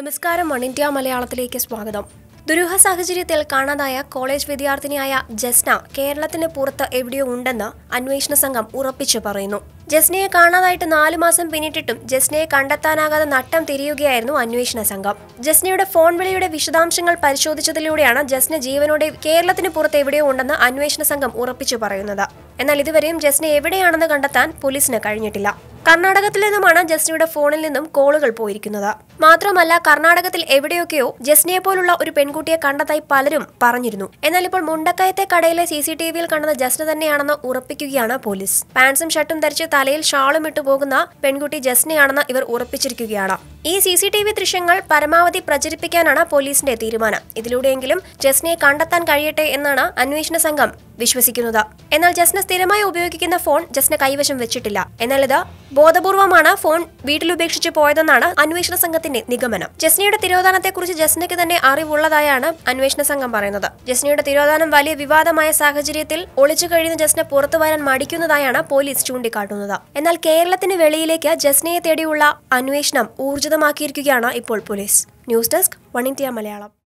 നമസ്കാരം one India മലയാളത്തിലേക്ക് സ്വാഗതം ദുരൂഹ സാഹചര്യത്തിൽ കാണാതായ കോളേജ് വിദ്യാർത്ഥിനിയായ ജസ്ന കേരളത്തിന് പുറത്ത് എവിടെയോ ഉണ്ടെന്ന് അന്വേഷണ സംഘം ഉറപ്പിച്ചു പറയുന്നു ജസ്നയെ കാണാതായിട്ട് നാലു മാസം പിന്നിട്ടിട്ടും ജസ്നയെ കണ്ടെത്താനാകാതെ നട്ടം തിരിയുകയായിരുന്നു അന്വേഷണ സംഘം ജസ്നയുടെ ഫോൺ വിളിയുടെ വിശദാംശങ്ങൾ പരിശോധിച്ചതിലൂടെയാണ് ജസ്ന ജീവനോടെ കേരളത്തിന് പുറത്ത് എവിടെയോ ഉണ്ടെന്ന് അന്വേഷണ സംഘം ഉറപ്പിച്ചു പറയുന്നത് എന്നാൽ ഇതുവരെയും ജസ്ന എവിടെയാണെന്ന് കണ്ടെത്താൻ പോലീസിന് കഴിഞ്ഞിട്ടില്ല കർണാടകത്തിൽ നിന്നുമാണ് ജസ്നയുടെ ഫോണിൽ നിന്നും കോളുകൾ പോയിരിക്കുന്നത് മാത്രമല്ല കർണാടകത്തിൽ എവിടെയൊക്കെയോ ജസ്നയെ പോലുള്ള ഒരു പെൺകുട്ടിയെ കണ്ടതായി പലരും പറഞ്ഞിരുന്നു എന്നാൽ ഇപ്പോൾ മുണ്ടക്കയത്തെ കടയിലെ സി സി ടി കണ്ടത് ജസ്ന തന്നെയാണെന്ന് ഉറപ്പിക്കുകയാണ് പോലീസ് പാൻസും ഷർട്ടും ധരിച്ച് തലയിൽ ഷാളും ഇട്ടു പോകുന്ന പെൺകുട്ടി ജസ്നയാണെന്ന് ഇവർ ഉറപ്പിച്ചിരിക്കുകയാണ് ഈ സി സി ടി വി ദൃശ്യങ്ങൾ പരമാവധി പ്രചരിപ്പിക്കാനാണ് പോലീസിന്റെ തീരുമാനം ഇതിലൂടെയെങ്കിലും ജസ്നയെ കണ്ടെത്താൻ കഴിയട്ടെ എന്നാണ് അന്വേഷണ സംഘം വിശ്വസിക്കുന്നത് എന്നാൽ ജസ്ന സ്ഥിരമായി ഉപയോഗിക്കുന്ന ഫോൺ ജസ്ന കൈവശം വെച്ചിട്ടില്ല എന്നാൽ ഇത് ബോധപൂർവമാണ് ഫോൺ വീട്ടിൽ ഉപേക്ഷിച്ച് പോയതെന്നാണ് അന്വേഷണ സംഘത്തിന്റെ നിഗമനം ജസ്നയുടെ തിരോധാനത്തെക്കുറിച്ച് ജസ്നയ്ക്ക് തന്നെ അറിവുള്ളതായാണ് അന്വേഷണ സംഘം പറയുന്നത് ജസ്നയുടെ തിരോധാനം വലിയ വിവാദമായ സാഹചര്യത്തിൽ ഒളിച്ചു കഴിയുന്ന ജസ്ന പുറത്തു വരാൻ മടിക്കുന്നതായാണ് പോലീസ് ചൂണ്ടിക്കാട്ടുന്നത് എന്നാൽ കേരളത്തിന് വെളിയിലേക്ക് ജസ്നയെ തേടിയുള്ള അന്വേഷണം ഊർജിതമാക്കിയിരിക്കുകയാണ് ഇപ്പോൾ police news desk one India Malayalam